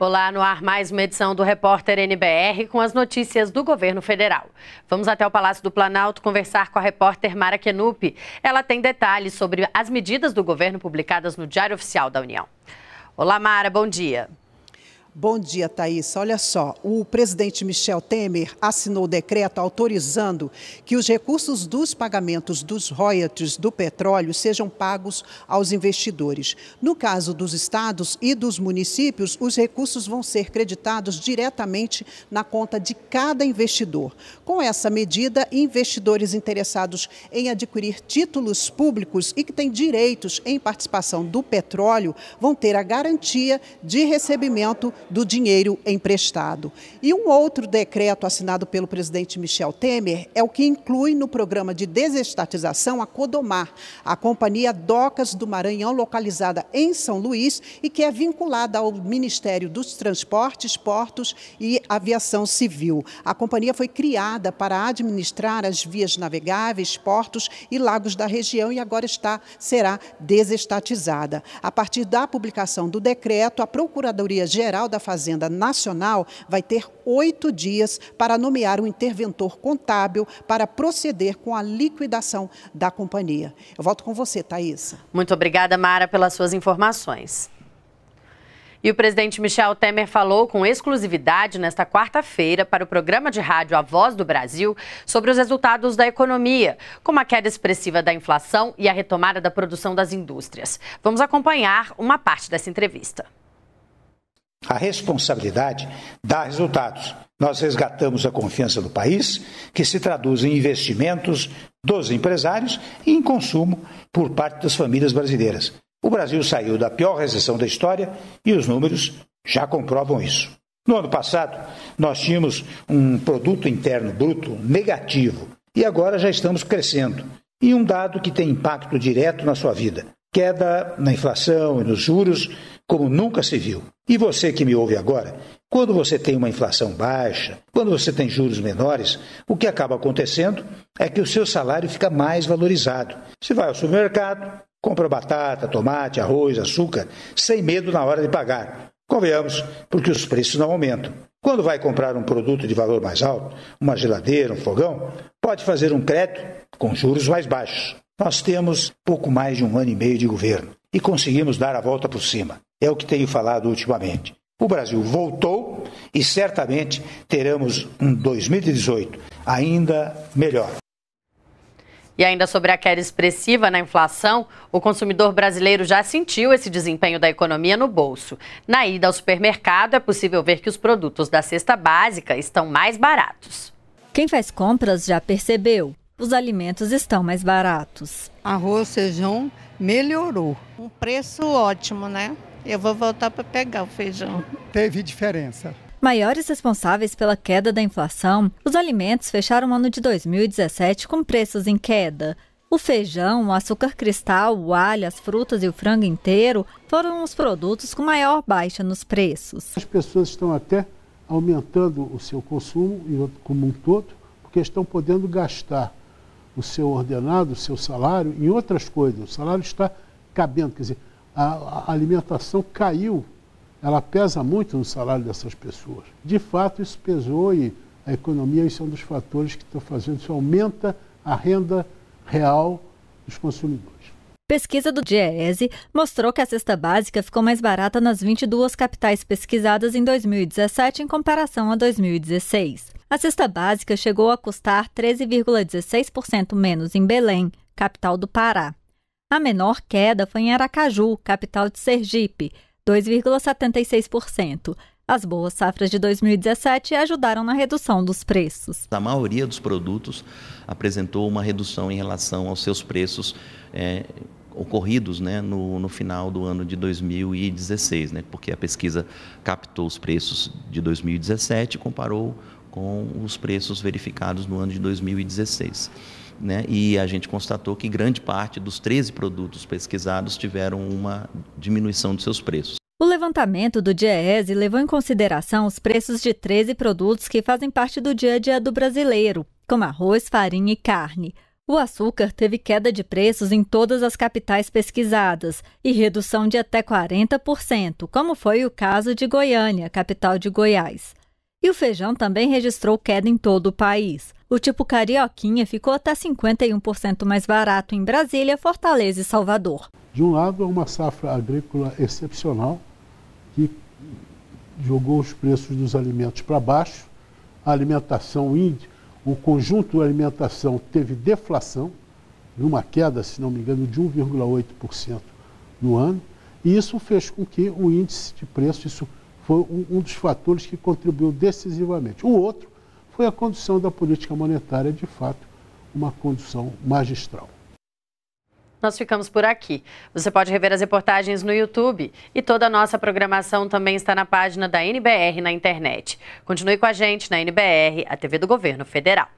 Olá, no ar mais uma edição do Repórter NBR com as notícias do governo federal. Vamos até o Palácio do Planalto conversar com a repórter Mara Kenup. Ela tem detalhes sobre as medidas do governo publicadas no Diário Oficial da União. Olá, Mara, bom dia. Bom dia, Thaís. Olha só, o presidente Michel Temer assinou o decreto autorizando que os recursos dos pagamentos dos royalties do petróleo sejam pagos aos investidores. No caso dos estados e dos municípios, os recursos vão ser creditados diretamente na conta de cada investidor. Com essa medida, investidores interessados em adquirir títulos públicos e que têm direitos em participação do petróleo vão ter a garantia de recebimento do dinheiro emprestado. E um outro decreto assinado pelo presidente Michel Temer é o que inclui no programa de desestatização a Codomar, a companhia Docas do Maranhão, localizada em São Luís e que é vinculada ao Ministério dos Transportes, Portos e Aviação Civil. A companhia foi criada para administrar as vias navegáveis, portos e lagos da região e agora está será desestatizada. A partir da publicação do decreto, a Procuradoria Geral da da Fazenda Nacional vai ter oito dias para nomear um interventor contábil para proceder com a liquidação da companhia. Eu volto com você, Thaisa. Muito obrigada, Mara, pelas suas informações. E o presidente Michel Temer falou com exclusividade nesta quarta-feira para o programa de rádio A Voz do Brasil sobre os resultados da economia, como a queda expressiva da inflação e a retomada da produção das indústrias. Vamos acompanhar uma parte dessa entrevista. A responsabilidade dá resultados. Nós resgatamos a confiança do país, que se traduz em investimentos dos empresários e em consumo por parte das famílias brasileiras. O Brasil saiu da pior recessão da história e os números já comprovam isso. No ano passado, nós tínhamos um produto interno bruto negativo e agora já estamos crescendo. E um dado que tem impacto direto na sua vida: queda na inflação e nos juros como nunca se viu. E você que me ouve agora, quando você tem uma inflação baixa, quando você tem juros menores, o que acaba acontecendo é que o seu salário fica mais valorizado. Você vai ao supermercado, compra batata, tomate, arroz, açúcar, sem medo na hora de pagar. Convenhamos, porque os preços não aumentam. Quando vai comprar um produto de valor mais alto, uma geladeira, um fogão, pode fazer um crédito com juros mais baixos. Nós temos pouco mais de um ano e meio de governo e conseguimos dar a volta por cima. É o que tenho falado ultimamente. O Brasil voltou e certamente teremos um 2018 ainda melhor. E ainda sobre a queda expressiva na inflação, o consumidor brasileiro já sentiu esse desempenho da economia no bolso. Na ida ao supermercado, é possível ver que os produtos da cesta básica estão mais baratos. Quem faz compras já percebeu os alimentos estão mais baratos. Arroz, feijão melhorou. Um preço ótimo, né? Eu vou voltar para pegar o feijão. Teve diferença. Maiores responsáveis pela queda da inflação, os alimentos fecharam o ano de 2017 com preços em queda. O feijão, o açúcar cristal, o alho, as frutas e o frango inteiro foram os produtos com maior baixa nos preços. As pessoas estão até aumentando o seu consumo como um todo, porque estão podendo gastar o seu ordenado, o seu salário, em outras coisas. O salário está cabendo, quer dizer, a, alimentação caiu, ela pesa muito no salário dessas pessoas. De fato, isso pesou e a economia, isso é um dos fatores que estão fazendo, isso aumenta a renda real dos consumidores. Pesquisa do DIEESE mostrou que a cesta básica ficou mais barata nas 22 capitais pesquisadas em 2017 em comparação a 2016. A cesta básica chegou a custar 13,16% menos em Belém, capital do Pará. A menor queda foi em Aracaju, capital de Sergipe, 2,76%. As boas safras de 2017 ajudaram na redução dos preços. A maioria dos produtos apresentou uma redução em relação aos seus preços é, ocorridos né, no, no, final do ano de 2016, né, porque a pesquisa captou os preços de 2017 e comparou com os preços verificados no ano de 2016. Né? E a gente constatou que grande parte dos 13 produtos pesquisados tiveram uma diminuição de seus preços. O levantamento do DIEESE levou em consideração os preços de 13 produtos que fazem parte do dia a dia do brasileiro, como arroz, farinha e carne. O açúcar teve queda de preços em todas as capitais pesquisadas e redução de até 40%, como foi o caso de Goiânia, capital de Goiás. E o feijão também registrou queda em todo o país. O tipo carioquinha ficou até 51% mais barato em Brasília, Fortaleza e Salvador. De um lado, é uma safra agrícola excepcional que jogou os preços dos alimentos para baixo. A alimentação índia, o conjunto da alimentação teve deflação, uma queda, se não me engano, de 1,8% no ano. E isso fez com que o índice de preço, isso foi um, um dos fatores que contribuiu decisivamente. O outro foi a condução da política monetária, de fato, uma condução magistral. Nós ficamos por aqui. Você pode rever as reportagens no YouTube e toda a nossa programação também está na página da NBR na internet. Continue com a gente na NBR, a TV do Governo Federal.